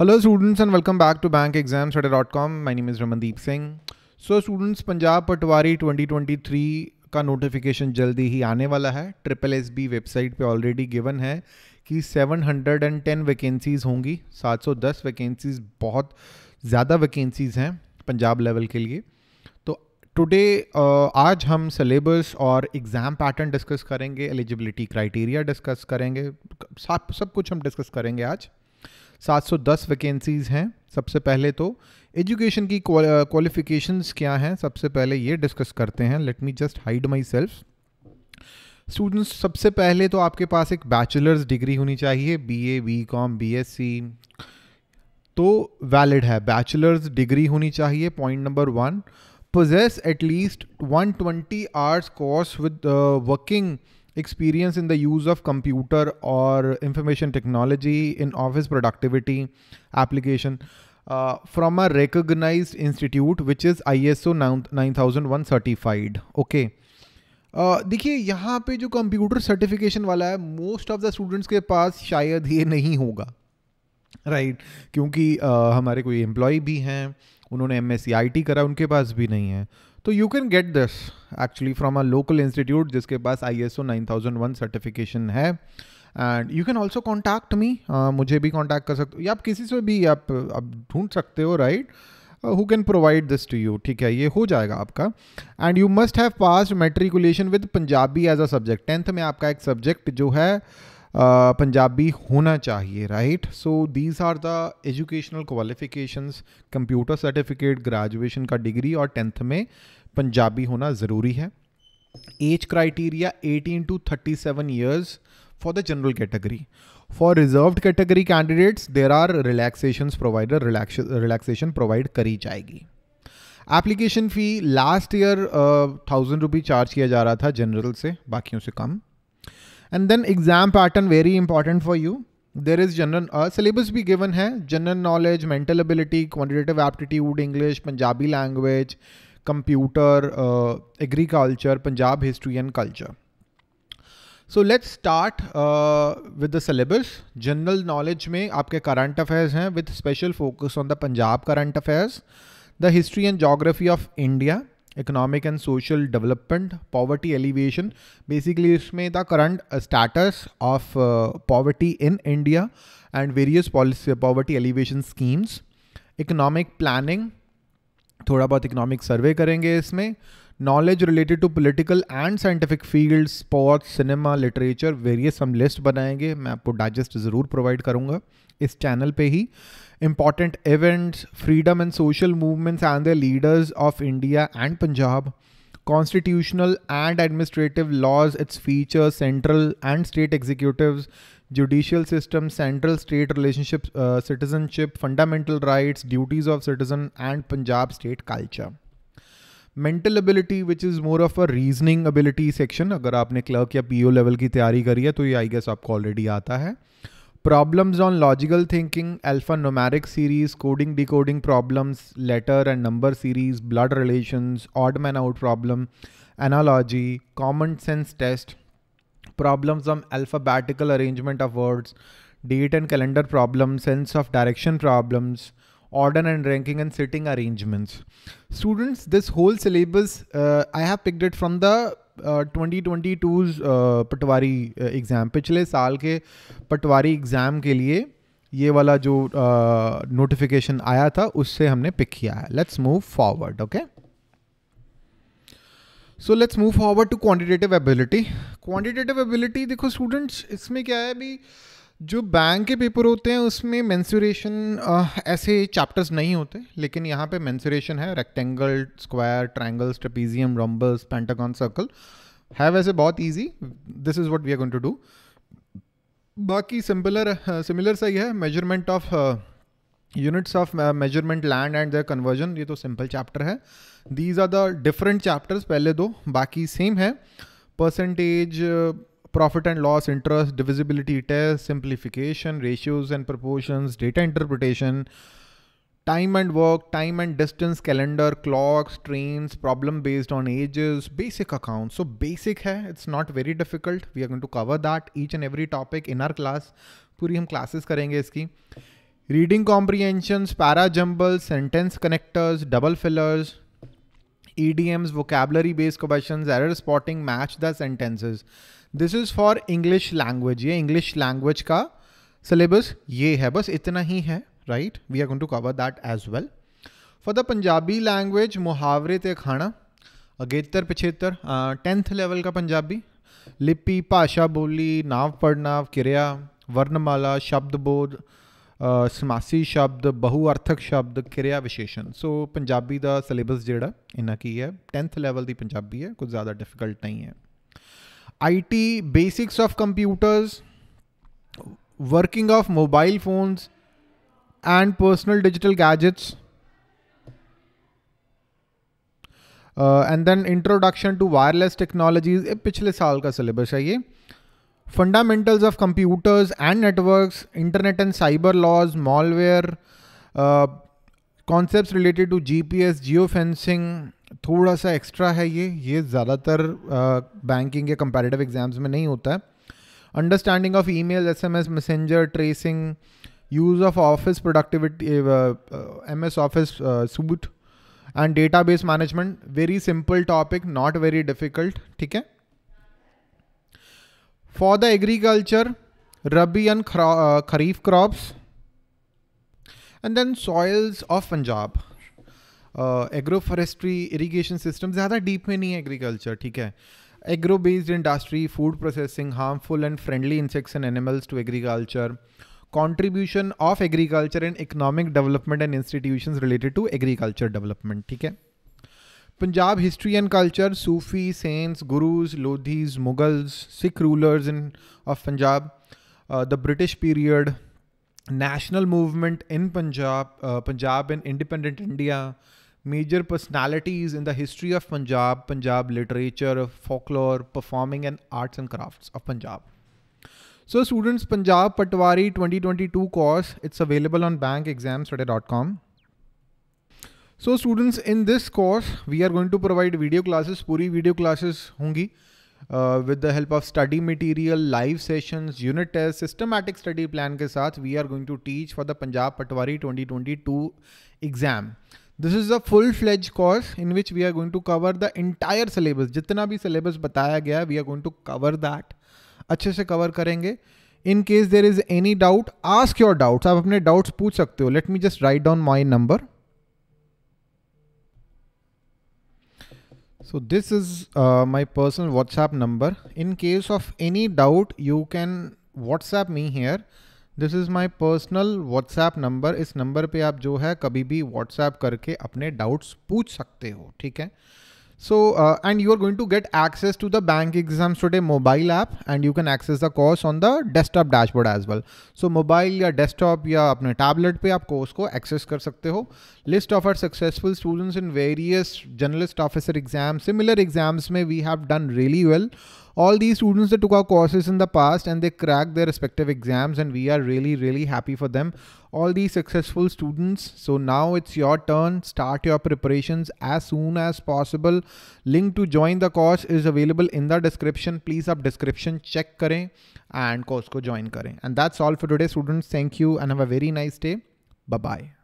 Hello students and welcome back to bank exam dot com my name is Ramandeep Singh so students Punjab Patwari 2023 का notification जल्दी ही आने वाला है ट्रिपल एस बी वेबसाइट पे ऑलरेडी गिवन है कि 710 वैकेंसीज़ होंगी 710 वैकेंसीज़ बहुत ज़्यादा वैकेंसीज़ हैं पंजाब लेवल के लिए तो टुडे आज हम सिलेबस और एग्ज़ाम पैटर्न डिस्कस करेंगे एलिजिबिलिटी क्राइटेरिया डिस्कस करेंगे सब सब कुछ हम डिस्कस करेंगे आज 710 वैकेंसीज़ हैं सबसे पहले तो एजुकेशन की क्वालिफिकेशंस uh, क्या हैं सबसे पहले ये डिस्कस करते हैं let me just hide myself students सबसे पहले तो आपके पास एक बैचलर्स डिग्री होनी चाहिए बीए, बीकॉम, बीएससी तो वैलिड है बैचलर्स डिग्री होनी चाहिए point number one possess at least 120 hours course with working experience in the use of computer or information technology in office productivity application uh, from a recognized institute which is ISO 9001 certified. Okay. Uh, देखिए यहाँ पे जो computer certification वाला है most of the students के पास शायद ये नहीं होगा राइट right? क्योंकि uh, हमारे कोई एम्प्लॉय भी हैं उन्होंने एम एस करा उनके पास भी नहीं है तो you can get this actually from a local institute जिसके पास I S O nine thousand one certification है and you can also contact me मुझे भी कॉन्टैक्ट कर सकते हो या आप किसी से भी आप आप ढूंढ सकते हो right who can provide this to you ठीक है ये हो जाएगा आपका and you must have pass matriculation with Punjabi as a subject tenth में आपका एक सब्जेक्ट जो है Uh, पंजाबी होना चाहिए right so these are the educational qualifications computer certificate graduation का डिग्री और टेंथ में पंजाबी होना ज़रूरी है age criteria 18 to 37 seven years for the general category for reserve category candidates there are relaxation provider relaxation provide करी जाएगी application fee last year thousand rupee charge किया जा रहा था जनरल से बाकियों से कम and then exam pattern very important for you there is general syllabus भी गिवन है general knowledge mental ability quantitative aptitude English Punjabi language computer agriculture Punjab history and culture so let's start with the syllabus general knowledge में आपके current affairs हैं with special focus on the Punjab current affairs the history and geography of India economic and social development poverty alleviation basically इसमें the current status of poverty in India and various policy poverty alleviation schemes economic planning थोड़ा बहुत economic survey करेंगे इसमें knowledge related to political and scientific field sports cinema literature various हम list बनाएंगे मैं आपको digest ज़रूर प्रोवाइड करूँगा इस चैनल पे ही important events freedom and social movements and the leaders of India and Punjab constitutional and administrative laws its features central and state executive judicial system central state relationship citizenship fundamental rights duties of citizen and Punjab state culture mental ability which is more of a reasoning ability section अगर आपने clerk या PO level की तैयारी करी है तो ये I guess आपको ऑलरेडी आता है problems on logical thinking alphanumeric series coding decoding problems letter and number series blood relations odd man out problem analogy common sense test problems on alphabetical arrangement of words, date and calendar problems, sense of direction problems, order and ranking and sitting arrangements. Students, this whole syllabus, uh, I have picked it from the twenty twenty two's patwari exam पिछले साल के पटवारी exam के लिए ये वाला जो notification uh, आया था उससे हमने पिक किया है let's move forward okay so let's move forward to quantitative ability quantitative ability देखो स्टूडेंट्स इसमें क्या है अभी जो बैंक के पेपर होते हैं उसमें मैंसुरेशन uh, ऐसे चैप्टर्स नहीं होते लेकिन यहाँ पे मैंसुरेशन है rectangle square triangles trapezium rhombus pentagon circle है वैसे बहुत easy this is what we are going to do बाकी सिम्पलर सिमिलर सही है measurement of units of measurement land and their conversion ये तो सिंपल चैप्टर है these are the different chapters पहले दो बाकी सेम है percentage profit and loss interest divisibility test simplification ratios and proportion data interpretation time and work time and distance calendar clocks train problem based on ages basic account so basic है it's not very difficult we are going to cover that each and every topic in our class पूरी हम classes करेंगे इसकी reading para jumbled sentence connectors double fillers idioms vocabulary based question error spotting match the sentences this is for English language ये English language का syllabus ये है बस इतना ही है right we are going to cover that as well for the Punjabi language मुहावरे ते खाना अगेतर पिछेतर टेंथ लेवल का पंजाबी लिपि भाषा बोली नाव पढ़ना किरिया वर्णमाला शब्द बोध समासी शब्द बहुअर्थक शब्द किरिया विशेषण सो so, पंजाबी का सिलेबस जोड़ा इन्ना की है टेंथ लैवल की पंजाबी है कुछ ज़्यादा डिफिकल्ट नहीं है I T basics of computers working of mobile phones and personal digital gadgets and then introduction to wireless technologies पिछले साल का सिलेबस है ये fundamentals of computers and networks, internet and cyber laws, malware, uh, concept related to G P S geo fencing थोड़ा सा extra है ये ये ज़्यादातर बैंकिंग uh, या कंपेरेटिव एग्जाम्स में नहीं होता है understanding of email S M S messenger tracing use of office productivity M S office suite and database management very simple topic not very difficult ठीक है for the agriculture rabi and kharif crops and then soils of Punjab agro agroforestry irrigation system ज़्यादा deep में नहीं है agriculture ठीक है agro based industry food processing harmful and friendly insects and animals to agriculture contribution of agriculture and economic development and institution related to agriculture development ठीक है Punjab history and culture, Sufi, saints, gurus, Lodhis, Mughals, Sikh rulers in, of Punjab, uh, the British period, national movement in Punjab, uh, Punjab in independent India, major personalities in the history of Punjab, Punjab literature, folklore, performing and arts and crafts of Punjab. So students, Punjab Patwari 2022 course, it's available on bankexamstudy.com. So students in this course we are going to provide video classes पूरी video classes होंगी with the help of study material live sessions unit test systematic study plan के साथ we are going to teach for the Punjab patwari 2022 exam this is a full fledge course in which we are going to cover the entire syllabus जितना भी syllabus बताया गया we are going to cover that अच्छे से cover करेंगे in case there is any doubt ask your doubts आप अपने doubts पूछ सकते हो let me just write down my number So this is uh, my personal WhatsApp number. In case of any doubt, you can WhatsApp me here. this is my personal whatsapp number is number pe aap jo hai kabhi bhi whatsapp karke apne doubts pooch sakte ho theek hai So, uh, and you are going to get access to the bank exams today mobile app and you can access the course on the desktop dashboard as well. So, mobile or desktop or your tablet पे आप course को access कर सकते हो. List of our successful students in various journalist officer exams, similar exams में we have done really well all these students that took our courses in the past and they cracked their respective exams and we are really really happy for them all these successful students so now it's your turn start your preparations as soon as possible link to join the course is available in the description please up description check kare and course ko join kare and that's all for today students thank you and have a very nice day bye bye